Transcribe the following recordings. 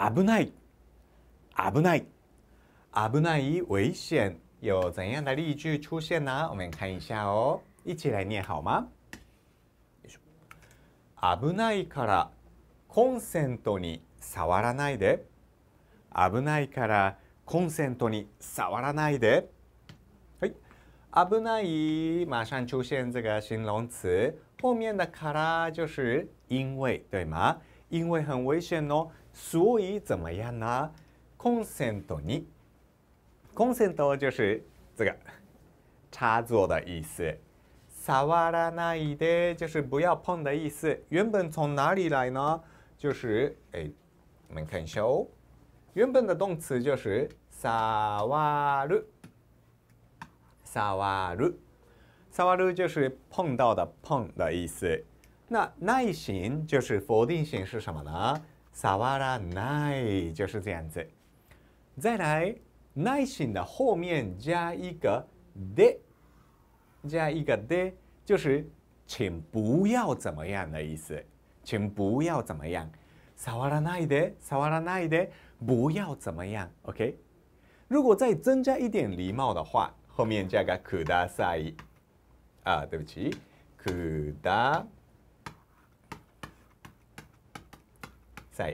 危ない危ない危ない危险有怎样的例句出现呢？我们看一下哦，一起来念好吗？危ないからコンセントに触らないで。危ないからコンセントに触らないで。危ない伊马上出现这个形容词，后面的卡拉就是因为，对吗？因为很危险哦，所以怎么样呢？コンセントにコンセント就是这个插座的意思。触らないで就是不要碰的意思。原本从哪里来呢？就是诶，我们看一下哦。原本的动词就是触る、触る、触る就是碰到的碰的意思。那ない型就是否定型是什么呢？さわらない就是这样子。再来、ない型的后面加一个で，加一个で，就是请不要怎么样的意思。请不要怎么样。さわらないで、さわらないで，不要怎么样。OK。如果再增加一点礼貌的话，后面加个可达さ啊，对不起，可达。在，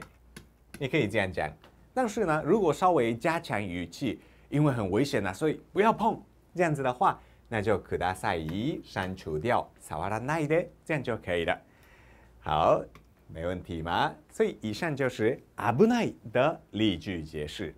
你可以这样讲，但是呢，如果稍微加强语气，因为很危险呐，所以不要碰这样子的话，那就可大塞意删除掉，扫完了奈的，这样就可以了。好，没问题吗？所以以上就是阿不奈的例句解释。